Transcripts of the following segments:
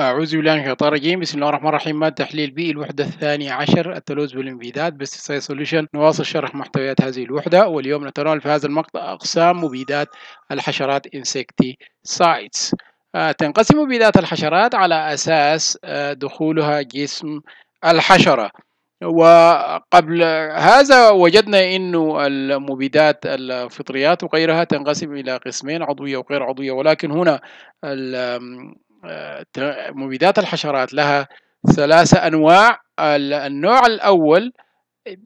أعوذ بالله من الشيطان الرجيم بسم الله الرحمن الرحيم مادة تحليل بي الوحدة الثانية عشر التلوث بالمبيدات باستساي سوليوشن نواصل شرح محتويات هذه الوحدة واليوم نتناول في هذا المقطع أقسام مبيدات الحشرات انسكتي آه، سايتس تنقسم مبيدات الحشرات على أساس آه، دخولها جسم الحشرة وقبل هذا وجدنا انه المبيدات الفطريات وغيرها تنقسم إلى قسمين عضوية وغير عضوية ولكن هنا آه، مبيدات الحشرات لها ثلاثة أنواع النوع الأول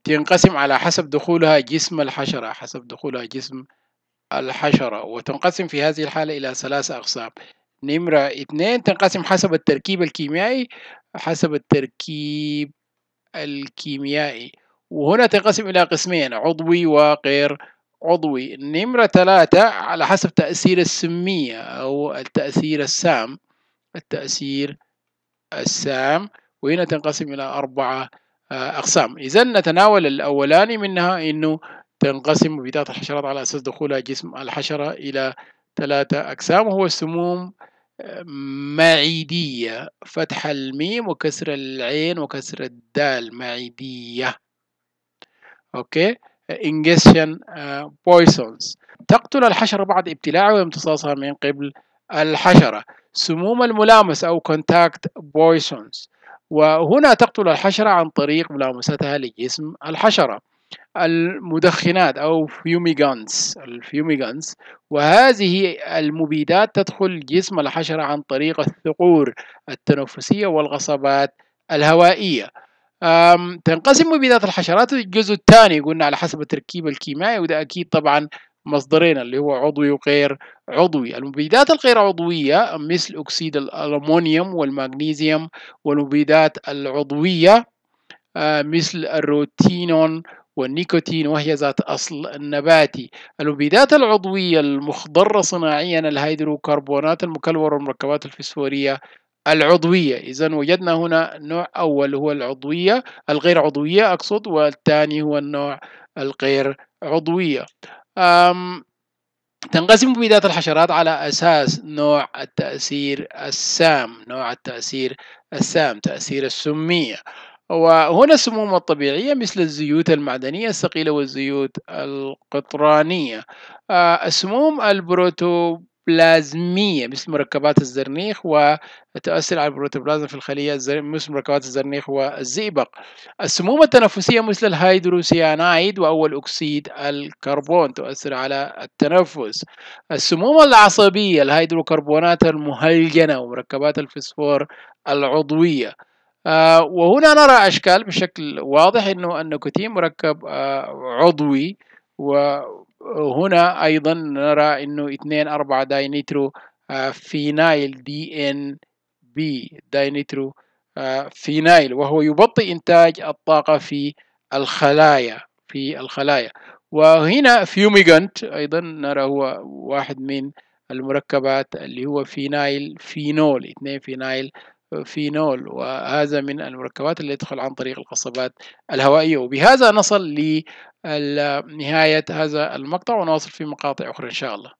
تنقسم على حسب دخولها جسم الحشرة حسب دخولها جسم الحشرة وتنقسم في هذه الحالة إلى ثلاثة أقسام نمرة اثنين تنقسم حسب التركيب الكيميائي حسب التركيب الكيميائي وهنا تنقسم إلى قسمين عضوي وغير عضوي نمرة ثلاثة على حسب تأثير السمية أو التأثير السام التأثير السام وهنا تنقسم إلى أربعة آه، أقسام إذا نتناول الأولاني منها أنه تنقسم بتاعة الحشرات على أساس دخولها جسم الحشرة إلى ثلاثة أقسام وهو السموم آه، معيدية فتح الميم وكسر العين وكسر الدال معيدية أوكي ingestion آه، poisons تقتل الحشرة بعد ابتلاعها وامتصاصها من قبل الحشرة سموم الملامس أو contact poisons وهنا تقتل الحشرة عن طريق ملامستها لجسم الحشرة المدخنات أو fumigants الفيوميغانز وهذه المبيدات تدخل جسم الحشرة عن طريق الثقور التنفسية والغصبات الهوائية تنقسم مبيدات الحشرات الجزء الثاني قلنا على حسب التركيب الكيميائي وده أكيد طبعا مصدرين اللي هو عضوي وغير عضوي المبيدات الغير عضوية مثل أكسيد الألمونيوم والمغنيسيوم والمبيدات العضوية آه، مثل الروتينون والنيكوتين وهي ذات أصل نباتي المبيدات العضوية المخضرة صناعيا الهيدروكربونات المكلورة والمركبات الفسفورية العضوية إذا وجدنا هنا نوع أول هو العضوية الغير عضوية أقصد والثاني هو النوع الغير عضوية تنقسم مبيدات الحشرات على أساس نوع التأثير السام نوع التأثير السام تأثير السمية وهنا السموم الطبيعية مثل الزيوت المعدنية الثقيلة والزيوت القطرانية أه، السموم البروتو بلازمية مثل مركبات الزرنيخ وتؤثر على البروتوبلازم في الخلية مثل مركبات الزرنيخ والزئبق السموم التنفسية مثل الهيدروسيانايد وأول أكسيد الكربون تؤثر على التنفس السموم العصبية الهيدروكربونات المهلجنة ومركبات الفسفور العضوية آه وهنا نرى أشكال بشكل واضح أنه النيكوتين مركب آه عضوي و هنا أيضا نرى أنه 2 4 داينيترو آه، فينايل دي إن بي داينيترو آه، فينايل وهو يبطئ إنتاج الطاقة في الخلايا في الخلايا وهنا فيوميجانت أيضا نرى هو واحد من المركبات اللي هو فينايل فينول 2 فينايل فينول وهذا من المركبات اللي تدخل عن طريق القصبات الهوائية وبهذا نصل ل نهاية هذا المقطع ونواصل في مقاطع أخرى إن شاء الله